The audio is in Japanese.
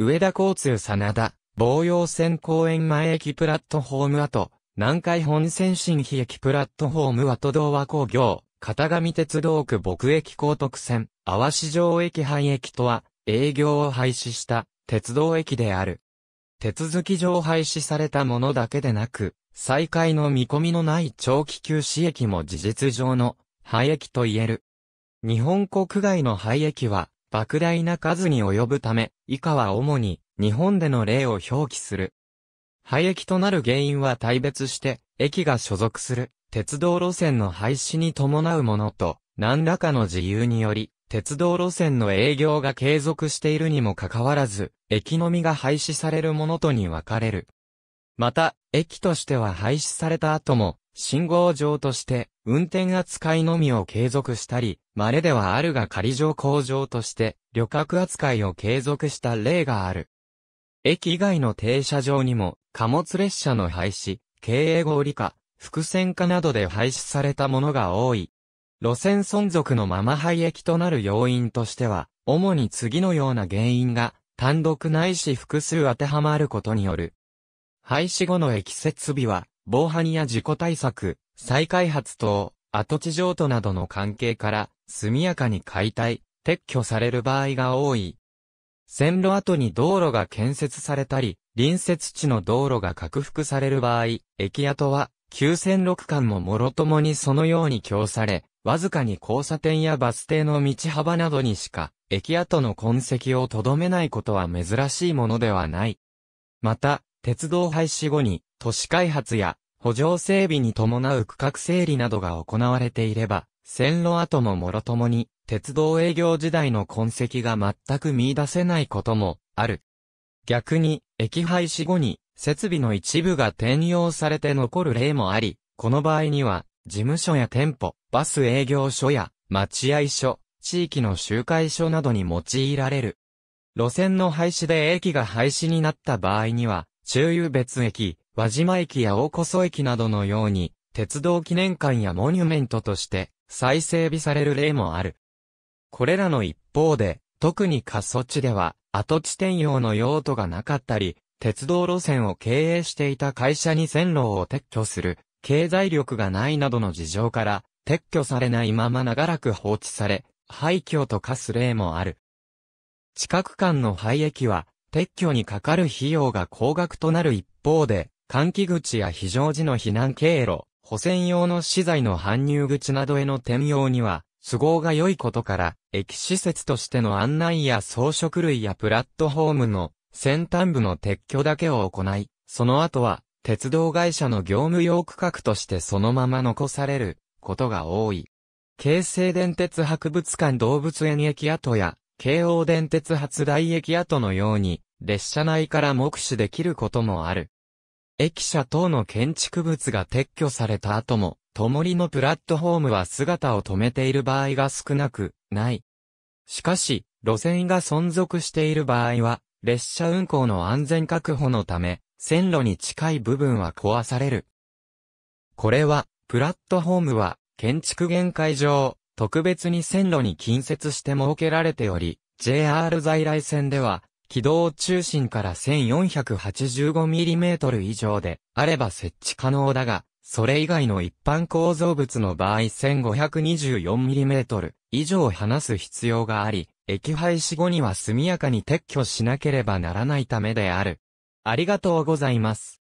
上田交通真田、防洋線公園前駅プラットフォーム跡、南海本線新比駅プラットフォーム跡道和工業、片上鉄道区牧駅高徳線、淡路城駅廃駅とは、営業を廃止した、鉄道駅である。手続き上廃止されたものだけでなく、再開の見込みのない長期休止駅も事実上の、廃駅と言える。日本国外の廃駅は、莫大な数に及ぶため、以下は主に日本での例を表記する。廃駅となる原因は大別して、駅が所属する鉄道路線の廃止に伴うものと、何らかの自由により、鉄道路線の営業が継続しているにもかかわらず、駅のみが廃止されるものとに分かれる。また、駅としては廃止された後も、信号場として、運転扱いのみを継続したり、稀ではあるが仮乗工場として、旅客扱いを継続した例がある。駅以外の停車場にも、貨物列車の廃止、経営合理化、伏線化などで廃止されたものが多い。路線存続のまま廃駅となる要因としては、主に次のような原因が、単独ないし複数当てはまることによる。廃止後の駅設備は、防犯や事故対策、再開発等、跡地譲渡などの関係から、速やかに解体、撤去される場合が多い。線路跡に道路が建設されたり、隣接地の道路が拡幅される場合、駅跡は、旧線路区間も諸ともにそのように供され、わずかに交差点やバス停の道幅などにしか、駅跡の痕跡をとどめないことは珍しいものではない。また、鉄道廃止後に、都市開発や補助整備に伴う区画整理などが行われていれば、線路跡ももろともに、鉄道営業時代の痕跡が全く見出せないこともある。逆に、駅廃止後に、設備の一部が転用されて残る例もあり、この場合には、事務所や店舗、バス営業所や、待合所、地域の集会所などに用いられる。路線の廃止で駅が廃止になった場合には、中油別駅、輪島駅や大こ駅などのように、鉄道記念館やモニュメントとして再整備される例もある。これらの一方で、特に過疎地では、跡地転用の用途がなかったり、鉄道路線を経営していた会社に線路を撤去する、経済力がないなどの事情から、撤去されないまま長らく放置され、廃墟と化す例もある。近く間の廃駅は、撤去にかかる費用が高額となる一方で、換気口や非常時の避難経路、保線用の資材の搬入口などへの転用には、都合が良いことから、駅施設としての案内や装飾類やプラットホームの先端部の撤去だけを行い、その後は、鉄道会社の業務用区画としてそのまま残されることが多い。京成電鉄博物館動物園駅跡や、京王電鉄初台駅跡のように、列車内から目視できることもある。駅舎等の建築物が撤去された後も、灯りのプラットフォームは姿を止めている場合が少なく、ない。しかし、路線が存続している場合は、列車運行の安全確保のため、線路に近い部分は壊される。これは、プラットフォームは、建築限界上、特別に線路に近接して設けられており、JR 在来線では、軌道中心から 1485mm 以上であれば設置可能だが、それ以外の一般構造物の場合 1524mm 以上離す必要があり、液廃止後には速やかに撤去しなければならないためである。ありがとうございます。